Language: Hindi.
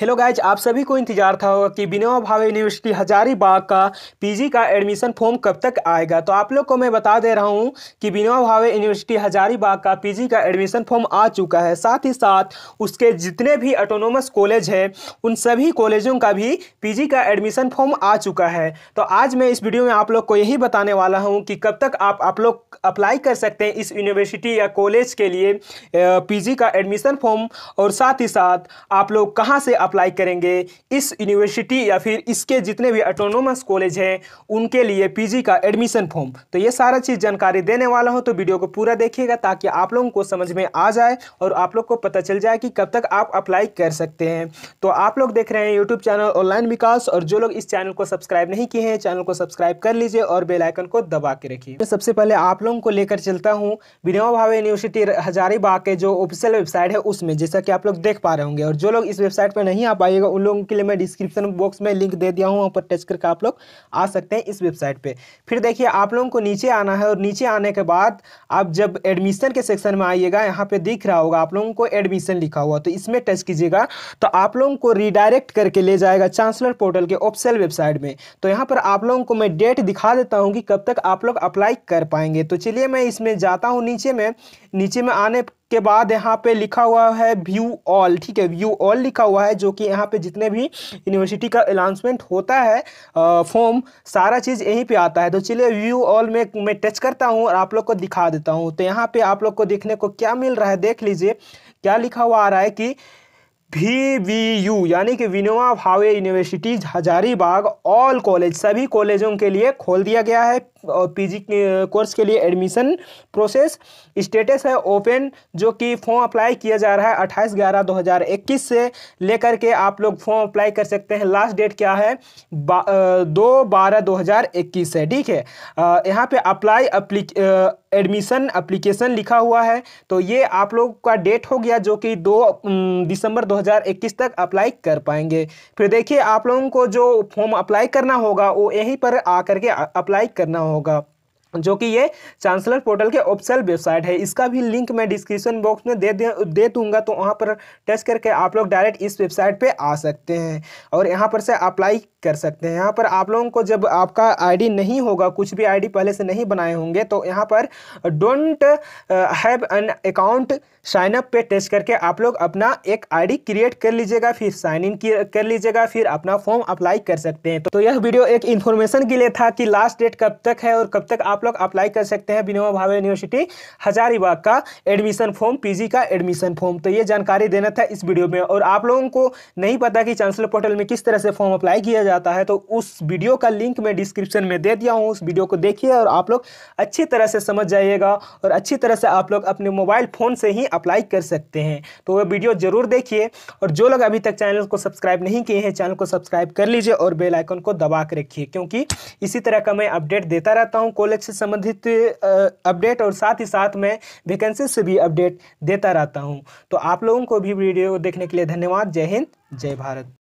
हेलो गाइज आप सभी को इंतजार था होगा कि विनोबा भावे यूनिवर्सिटी हजारीबाग का पीजी का एडमिशन फॉर्म कब तक आएगा तो आप लोग को मैं बता दे रहा हूँ कि विनोबा भावे यूनिवर्सिटी हजारीबाग का पीजी का एडमिशन फॉर्म आ चुका है साथ ही साथ उसके जितने भी ऑटोनोमस कॉलेज हैं उन सभी कॉलेजों का भी पी का एडमिशन फॉर्म आ चुका है तो आज मैं इस वीडियो में आप लोग को यही बताने वाला हूँ कि कब तक आप आप लोग अप्लाई कर सकते हैं इस यूनिवर्सिटी या कॉलेज के लिए पी का एडमिशन फॉर्म और साथ ही साथ आप लोग कहाँ से अप्लाई करेंगे इस यूनिवर्सिटी या फिर इसके जितने भी ऑटोनोमस कॉलेज हैं उनके लिए पीजी का एडमिशन फॉर्म तो ये सारा चीज़ जानकारी देने वाला हूँ तो वीडियो को पूरा देखिएगा ताकि आप लोगों को समझ में आ जाए और आप लोग को पता चल जाए कि कब तक आप अप्लाई कर सकते हैं तो आप लोग देख रहे हैं यूट्यूब चैनल ऑनलाइन विकास और जो लोग इस चैनल को सब्सक्राइब नहीं किए हैं चैनल को सब्सक्राइब कर लीजिए और बेलाइकन को दबा के रखिए तो सबसे पहले आप लोगों को लेकर चलता हूँ विनोबा भावे यूनिवर्सिटी हजारीबाग के जो ऑफिशियल वेबसाइट है उसमें जैसा कि आप लोग देख पा रहे होंगे और जो लोग इस वेबसाइट पर नहीं नहीं आ पाइएगा उन लोगों के लिए मैं डिस्क्रिप्शन बॉक्स में लिंक दे दिया हूँ वहाँ पर टच करके आप लोग आ सकते हैं इस वेबसाइट पर फिर देखिए आप लोगों को नीचे आना है और नीचे आने के बाद आप जब एडमिशन के सेक्शन में आइएगा यहाँ पर दिख रहा होगा आप लोगों को एडमिशन लिखा हुआ तो इसमें टच कीजिएगा तो आप लोगों को रिडायरेक्ट करके ले जाएगा चांसलर पोर्टल के ऑफिशियल वेबसाइट में तो यहाँ पर आप लोगों को मैं डेट दिखा देता हूँ कि कब तक आप लोग अप्लाई कर पाएंगे तो चलिए मैं इसमें जाता हूँ नीचे में नीचे में आने के बाद यहाँ पे लिखा हुआ है व्यू ऑल ठीक है व्यू ऑल लिखा हुआ है जो कि यहाँ पे जितने भी यूनिवर्सिटी का अनाउंसमेंट होता है फॉर्म सारा चीज़ यहीं पे आता है तो चलिए व्यू ऑल में मैं टच करता हूँ और आप लोग को दिखा देता हूँ तो यहाँ पे आप लोग को देखने को क्या मिल रहा है देख लीजिए क्या लिखा हुआ आ रहा है कि वी यानी कि विनोवा भावे यूनिवर्सिटी हजारीबाग ऑल कॉलेज सभी कॉलेजों के लिए खोल दिया गया है और पीजी कोर्स के लिए एडमिशन प्रोसेस स्टेटस है ओपन जो कि फॉर्म अप्लाई किया जा रहा है 28 ग्यारह 2021 से लेकर के आप लोग फॉर्म अप्लाई कर सकते हैं लास्ट डेट क्या है बारह दो बारह 2021 है ठीक है यहाँ पे अप्लाई अप्ली एडमिशन अप्लीकेशन लिखा हुआ है तो ये आप लोग का डेट हो गया जो कि दो दिसंबर दो 2021 तक अप्लाई कर पाएंगे फिर देखिए आप लोगों को जो फॉर्म अप्लाई करना होगा वो यहीं पर आकर के अप्लाई करना होगा जो कि ये चांसलर पोर्टल के ऑफिशियल वेबसाइट है इसका भी लिंक मैं डिस्क्रिप्शन बॉक्स में दे दे, दे दूंगा तो वहाँ पर टच करके आप लोग डायरेक्ट इस वेबसाइट पे आ सकते हैं और यहाँ पर से अप्लाई कर सकते हैं यहाँ पर आप लोगों को जब आपका आईडी नहीं होगा कुछ भी आईडी पहले से नहीं बनाए होंगे तो यहाँ पर don't have an account sign up पे टेस्ट करके आप लोग अपना एक आईडी क्रिएट कर लीजिएगा फिर साइन इन कर लीजिएगा फिर अपना फॉर्म अप्लाई कर सकते हैं तो यह वीडियो एक इन्फॉर्मेशन के लिए था कि लास्ट डेट कब तक है और कब तक आप लोग अप्लाई कर सकते हैं विनोबा भावे यूनिवर्सिटी हजारीबाग का एडमिशन फॉर्म पीजी का एडमिशन फॉर्म तो ये जानकारी देना था इस वीडियो में और आप लोगों को नहीं पता कि चांसलर पोर्टल में किस तरह से फॉर्म अप्लाई किया जाता है तो उस वीडियो का लिंक मैं डिस्क्रिप्शन में दे दिया हूँ उस वीडियो को देखिए और आप लोग अच्छी तरह से समझ जाइएगा और अच्छी तरह से आप लोग अपने मोबाइल फ़ोन से ही अप्लाई कर सकते हैं तो वह वीडियो ज़रूर देखिए और जो लोग अभी तक चैनल को सब्सक्राइब नहीं किए हैं चैनल को सब्सक्राइब कर लीजिए और बेलाइकन को दबा के रखिए क्योंकि इसी तरह का मैं अपडेट देता रहता हूँ कॉलेज से संबंधित अपडेट और साथ ही साथ मैं वैकेंसी से भी अपडेट देता रहता हूँ तो आप लोगों को भी वीडियो देखने के लिए धन्यवाद जय हिंद जय भारत